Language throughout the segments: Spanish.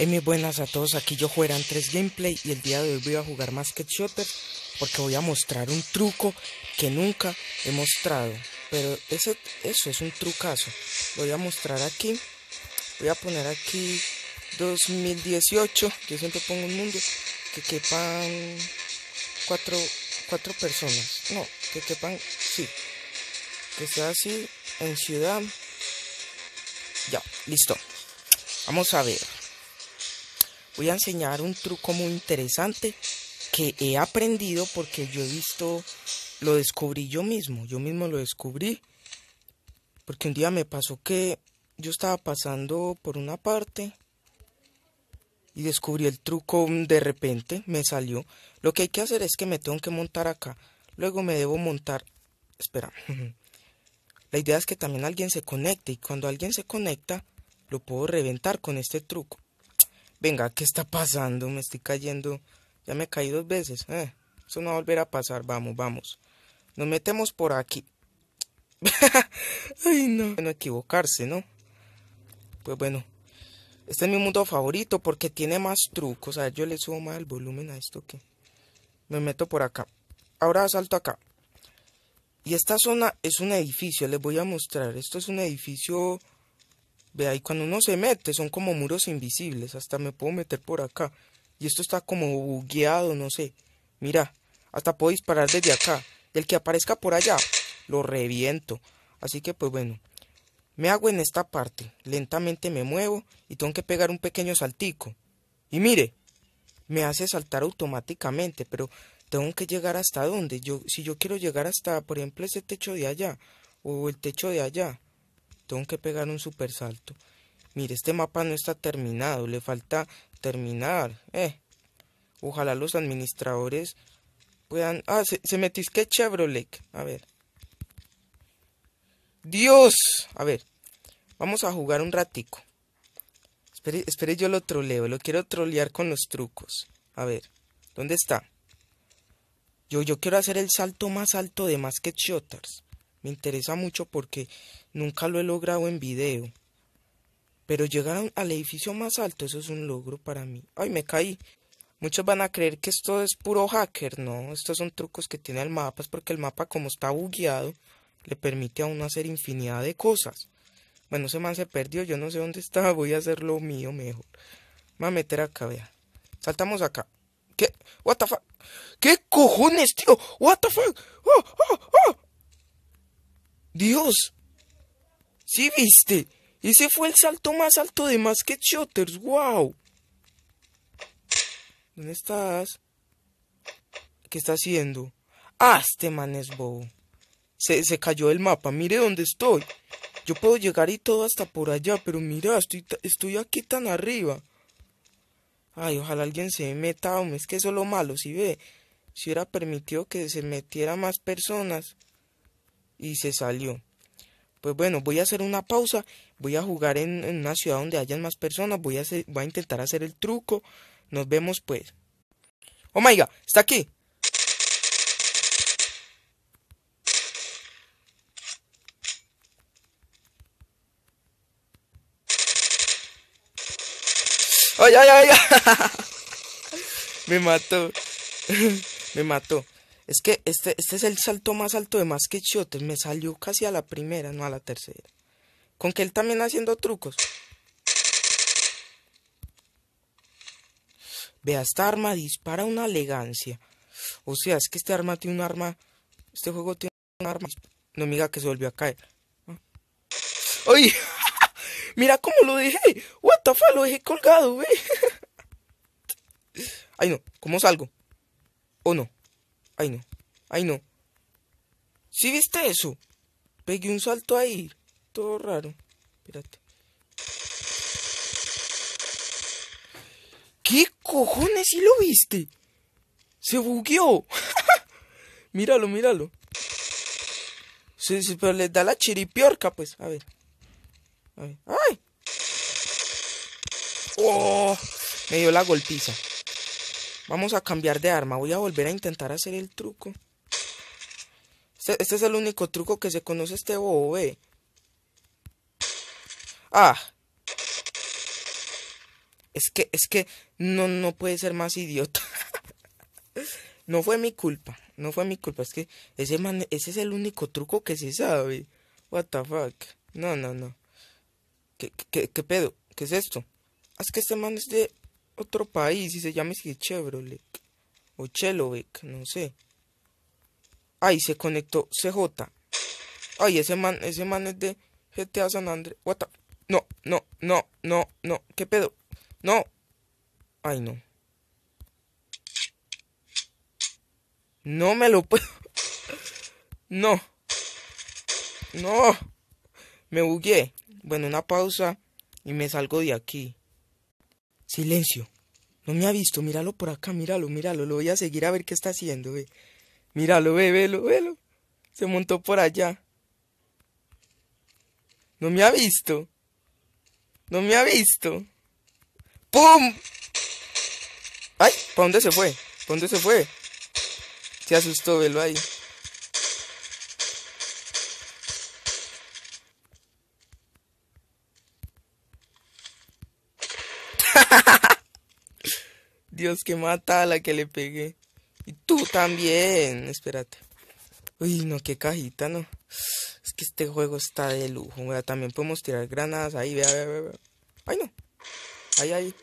Hey, muy buenas a todos, aquí yo juegan 3 Gameplay y el día de hoy voy a jugar Masked Shooter porque voy a mostrar un truco que nunca he mostrado, pero ese, eso es un trucazo, voy a mostrar aquí, voy a poner aquí 2018, yo siempre pongo un mundo que quepan 4 personas, no, que quepan, sí, que sea así en ciudad, ya, listo, vamos a ver voy a enseñar un truco muy interesante que he aprendido porque yo he visto, lo descubrí yo mismo, yo mismo lo descubrí. Porque un día me pasó que yo estaba pasando por una parte y descubrí el truco de repente, me salió. Lo que hay que hacer es que me tengo que montar acá. Luego me debo montar. Espera. La idea es que también alguien se conecte y cuando alguien se conecta lo puedo reventar con este truco. Venga, ¿qué está pasando? Me estoy cayendo. Ya me caí dos veces. Eh. eso no va a volver a pasar. Vamos, vamos. Nos metemos por aquí. Ay, no. No equivocarse, ¿no? Pues bueno. Este es mi mundo favorito porque tiene más trucos. A ver, yo le subo más el volumen a esto que... Me meto por acá. Ahora salto acá. Y esta zona es un edificio. Les voy a mostrar. Esto es un edificio y cuando uno se mete, son como muros invisibles, hasta me puedo meter por acá. Y esto está como bugueado, no sé. Mira, hasta puedo disparar desde acá. Y el que aparezca por allá, lo reviento. Así que pues bueno, me hago en esta parte, lentamente me muevo y tengo que pegar un pequeño saltico. Y mire, me hace saltar automáticamente, pero tengo que llegar hasta donde, Yo, si yo quiero llegar hasta, por ejemplo, ese techo de allá o el techo de allá, tengo que pegar un super salto. Mire, este mapa no está terminado, le falta terminar. Eh. Ojalá los administradores puedan... Ah, se, se me Chevrolet. A ver. Dios. A ver. Vamos a jugar un ratico. Espere, yo lo troleo. Lo quiero trolear con los trucos. A ver. ¿Dónde está? Yo, yo quiero hacer el salto más alto de más que me interesa mucho porque nunca lo he logrado en video. Pero llegar al edificio más alto, eso es un logro para mí. Ay, me caí. Muchos van a creer que esto es puro hacker. No, estos son trucos que tiene el mapa. Es porque el mapa, como está bugueado, le permite a uno hacer infinidad de cosas. Bueno, ese man se perdió. Yo no sé dónde está. Voy a hacer lo mío mejor. Me voy a meter acá, vea. Saltamos acá. ¿Qué? ¿What the fuck? ¿Qué cojones, tío? ¿What the fuck? ¡Oh, oh, oh! Dios. ¿Sí viste? Ese fue el salto más alto de que Shooters. ¡Wow! ¿Dónde estás? ¿Qué está haciendo? ¡Ah, este man es bobo! Se, se cayó el mapa. Mire dónde estoy. Yo puedo llegar y todo hasta por allá, pero mira, estoy, estoy aquí tan arriba. Ay, ojalá alguien se meta, Es que eso es lo malo, si ve. Si hubiera permitido que se metiera más personas y se salió. Pues bueno, voy a hacer una pausa, voy a jugar en, una ciudad donde hayan más personas, voy a, voy a intentar hacer el truco. Nos vemos pues. Oh my god, está aquí. ¡Ay, ay, ay! Me mató. Me mató. Es que este, este es el salto más alto de más que Chiotes. Me salió casi a la primera, no a la tercera. Con que él también haciendo trucos. Vea, esta arma dispara una elegancia. O sea, es que este arma tiene un arma. Este juego tiene un arma. No mira que se volvió a caer. Ah. ¡Ay! Mira cómo lo dejé. What the fuck, lo dejé colgado, güey. Ay no, ¿cómo salgo? ¿O no? Ay no, ay no. ¿Sí viste eso? Pegué un salto ahí, todo raro. Espérate. ¿Qué cojones si lo viste? Se bugueó. míralo, míralo. Sí, pero le da la chiripiorca, pues. A ver. A ver. ¡Ay! ¡Oh! Me dio la golpiza. Vamos a cambiar de arma. Voy a volver a intentar hacer el truco. Este, este es el único truco que se conoce este bobo, Ah. Es que, es que no, no puede ser más idiota. no fue mi culpa. No fue mi culpa. Es que ese, man, ese es el único truco que se sabe. What the fuck. No, no, no. ¿Qué, qué, qué pedo? ¿Qué es esto? Ah, es que este man es de otro país y se llame Chevrolet o Chelovec, no sé. ahí se conectó CJ. Ay, ese man, ese man es de GTA San Andrés. What the... No, no, no, no, no. ¿Qué pedo? No. Ay, no. No me lo puedo. No. No. Me bugué. Bueno, una pausa y me salgo de aquí. Silencio. No me ha visto. Míralo por acá, míralo, míralo. Lo voy a seguir a ver qué está haciendo, ve. Míralo, ve, velo, velo. Se montó por allá. No me ha visto. No me ha visto. ¡Pum! ¡Ay! ¿Para dónde se fue? ¿Para dónde se fue? Se asustó, velo ahí. Dios, que mata a la que le pegué. Y tú también. Espérate. Uy, no, qué cajita, no. Es que este juego está de lujo. también podemos tirar granadas ahí. Vea, vea, vea. Ay, no. Ahí, ahí.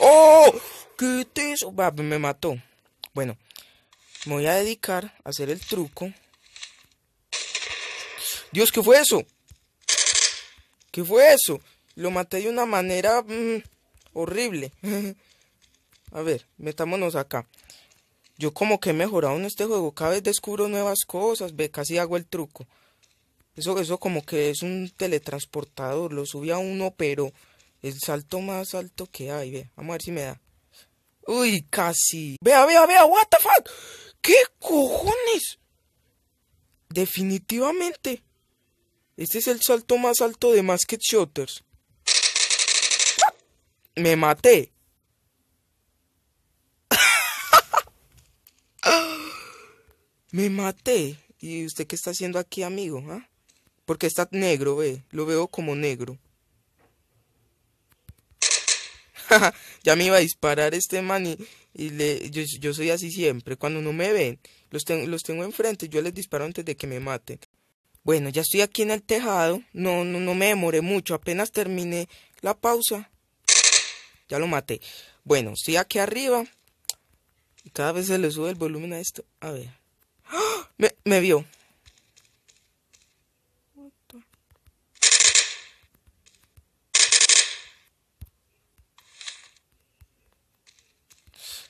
¡Oh! ¿Qué te hizo? me mató. Bueno, me voy a dedicar a hacer el truco. Dios, ¿qué fue eso? ¿Qué fue eso? Lo maté de una manera mm, horrible. a ver, metámonos acá. Yo como que he mejorado en este juego, cada vez descubro nuevas cosas, ve, casi hago el truco. Eso, eso como que es un teletransportador, lo subí a uno, pero el salto más alto que hay, ve, vamos a ver si me da. Uy, casi. Vea, vea, vea, what the fuck. ¿Qué cojones? Definitivamente. Este es el salto más alto de Masked Shooters. Me maté. Me maté. ¿Y usted qué está haciendo aquí, amigo? Ah? Porque está negro, ve. Lo veo como negro. ya me iba a disparar este man y, yo, soy así siempre. Cuando no me ven, los, los tengo enfrente, yo les disparo antes de que me maten. Bueno, ya estoy aquí en el tejado. No, no, me demoré mucho. Apenas terminé la pausa. Ya lo maté. Bueno, estoy aquí arriba. Y cada vez se le sube el volumen a esto. A ver. ¡Ah! Me, vio.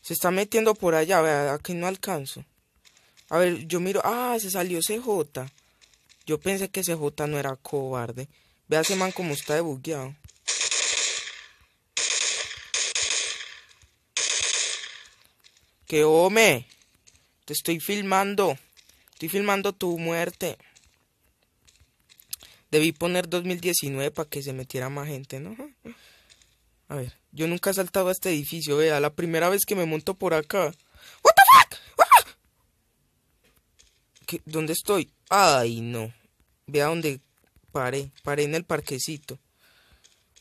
Se está metiendo por allá. A ver, aquí no alcanzo. A ver, yo miro. Ah, se salió CJ. Yo pensé que ese J no era cobarde. Ve a ese man como está de bugueado. ¡Que home! Te estoy filmando. Estoy filmando tu muerte. Debí poner 2019 para que se metiera más gente, ¿no? A ver, yo nunca he saltado a este edificio, vea, la primera vez que me monto por acá. ¡What the fuck! ¿Dónde estoy? Ay, no. Vea dónde paré. Paré en el parquecito.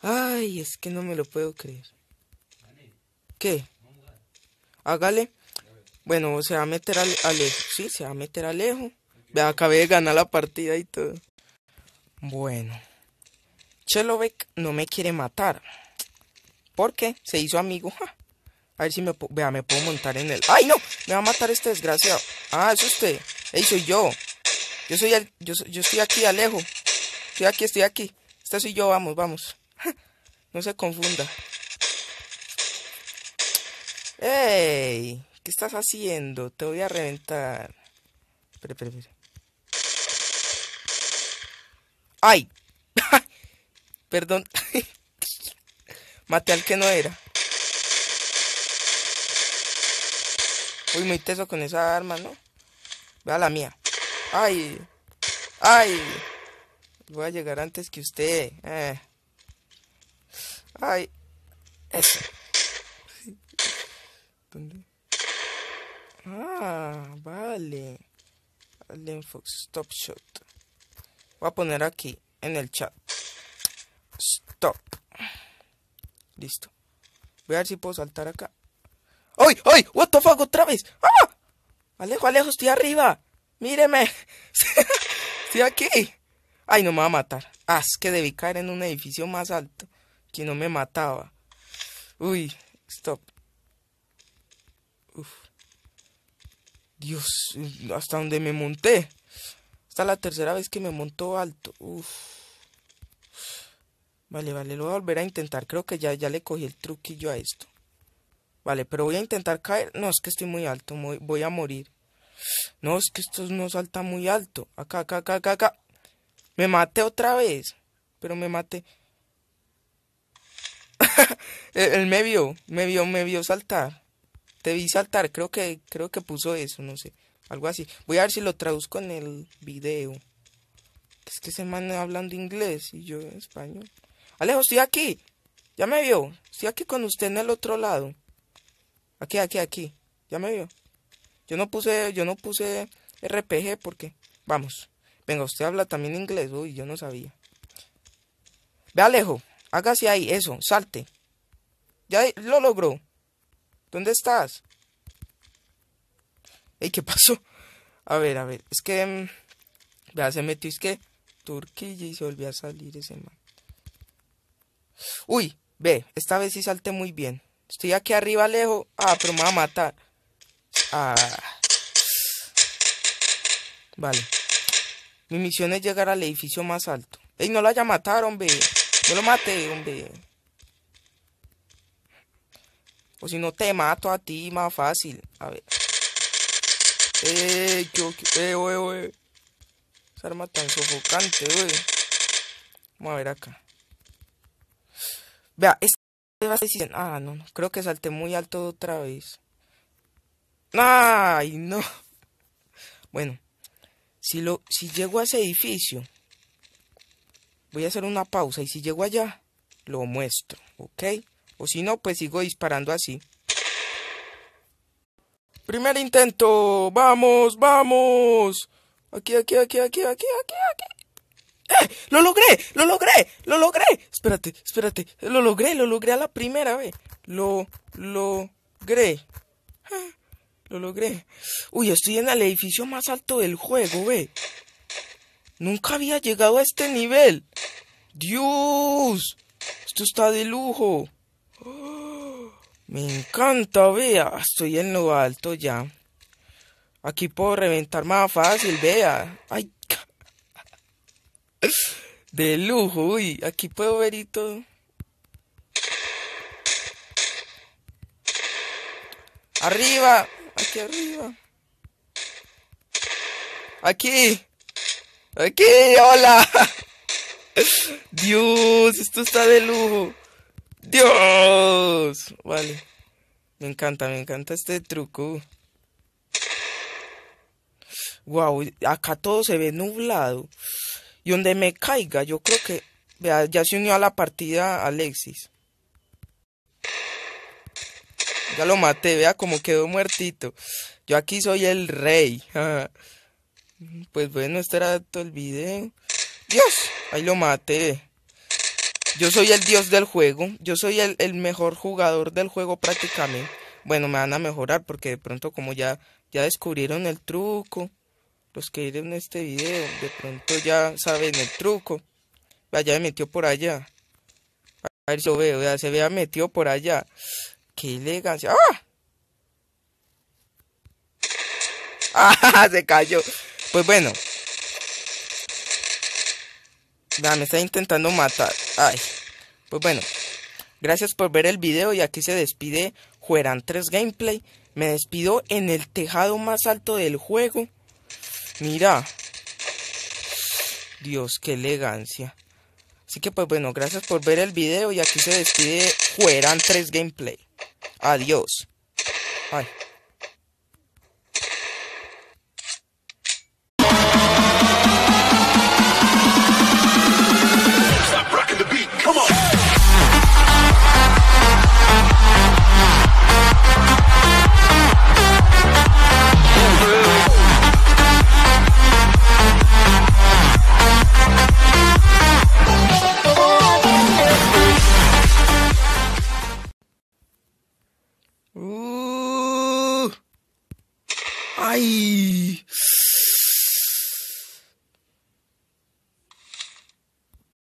Ay, es que no me lo puedo creer. ¿Qué? Hágale. Bueno, se va a meter a lejos. Sí, se va a meter a lejos. Vea, acabé de ganar la partida y todo. Bueno. chelovek no me quiere matar. ¿Por qué? se hizo amigo. A ver si me, vea, me puedo montar en él. ¡Ay, no! Me va a matar este desgraciado. Ah, es usted. Ey, soy yo. Yo soy yo, yo estoy aquí, Alejo. Estoy aquí, estoy aquí. Esta soy yo, vamos, vamos. no se confunda. ¡Ey! ¿Qué estás haciendo? Te voy a reventar. Espera, espera, espera. ¡Ay! Perdón. Mate al que no era. Uy, muy teso con esa arma, ¿no? Vea la mía. ¡Ay! ¡Ay! Voy a llegar antes que usted. Eh. ¡Ay! Eso. ¿Dónde? Ah, vale. info. stop shot. Voy a poner aquí en el chat. Stop. Listo. Voy a ver si puedo saltar acá. ¡Ay! ¡Ay! ¡What the fuck! ¡Otra vez! ¡Ah! Alejo, Alejo, estoy arriba. Míreme. estoy aquí. Ay, no me va a matar. Ah, que debí caer en un edificio más alto. Que no me mataba. Uy, stop. Uf. Dios, hasta donde me monté. Esta es la tercera vez que me monto alto. Uf. Vale, vale, lo voy a volver a intentar. Creo que ya, ya le cogí el truquillo a esto. Vale, pero voy a intentar caer. No, es que estoy muy alto. voy a morir. No, es que esto no salta muy alto. Acá, acá, acá, acá, acá. Me maté otra vez. Pero me maté. Eh, él, me vio, me vio, me vio saltar. Te vi saltar, creo que, creo que puso eso, no sé. Algo así. Voy a ver si lo traduzco en el video. Es que se man hablando inglés y yo en español. Alejo, estoy aquí. Ya me vio. Estoy aquí con usted en el otro lado. Aquí, aquí, aquí. Ya me vio. Yo no puse, yo no puse RPG porque. Vamos. Venga, usted habla también inglés. Uy, yo no sabía. Ve Alejo. Hágase ahí, eso, salte. Ya lo logró. ¿Dónde estás? Ey, ¿qué pasó? A ver, a ver, es que. Mm, vea, se metió, es que. Turquilla y se volvió a salir ese man. Uy, ve, esta vez sí salte muy bien. Estoy aquí arriba lejos. Ah, pero me va a matar. Ah. Vale. Mi misión es llegar al edificio más alto. Ey, no lo haya matado, hombre. No lo maté, hombre. O si no te mato a ti, más fácil. A ver. Eh, yo, eh, wey, wey. Esa arma tan sofocante, wey. Vamos a ver acá. Vea, es Ah, no, Creo que salté muy alto otra vez. ¡Ay, no! Bueno, si, lo, si llego a ese edificio, voy a hacer una pausa y si llego allá, lo muestro, ¿ok? O si no, pues sigo disparando así. Primer intento, vamos, vamos. Aquí, aquí, aquí, aquí, aquí, aquí, aquí. ¡Lo logré! ¡Lo logré! ¡Lo logré! Espérate, espérate. Lo logré, lo logré a la primera vez. Lo logré. lo logré. Uy, estoy en el edificio más alto del juego, ve. Nunca había llegado a este nivel. Dios. Esto está de lujo. me encanta, vea. Ah, estoy en lo alto ya. Aquí puedo reventar más fácil, vea. Ay, De lujo, uy, aquí puedo ver y todo. Arriba, aquí arriba. Aquí. Aquí, hola. Dios, esto está de lujo. Dios. Vale. Me encanta, me encanta este truco. Wow, acá todo se ve nublado. Y donde me caiga, yo creo que vea, ya se unió a la partida Alexis. Ya lo maté, vea como quedó muertito. Yo aquí soy el rey. pues bueno, este era todo el video. Dios, ahí lo maté. Yo soy el dios del juego. Yo soy el, el, mejor jugador del juego prácticamente. Bueno, me van a mejorar porque de pronto como ya, ya descubrieron el truco. Los que vieron este video de pronto ya saben el truco. Vaya, me metió por allá. A ver si lo veo, ya se vea metido por allá. ¡Qué elegancia! ¡Ah! ¡Ah! Se cayó. Pues bueno. ya me está intentando matar. Ay. Pues bueno. Gracias por ver el video y aquí se despide Jueran 3 Gameplay. Me despido en el tejado más alto del juego. Mira. Dios, qué elegancia. Así que pues bueno, gracias por ver el video y aquí se despide Jueran 3 Gameplay. Adiós.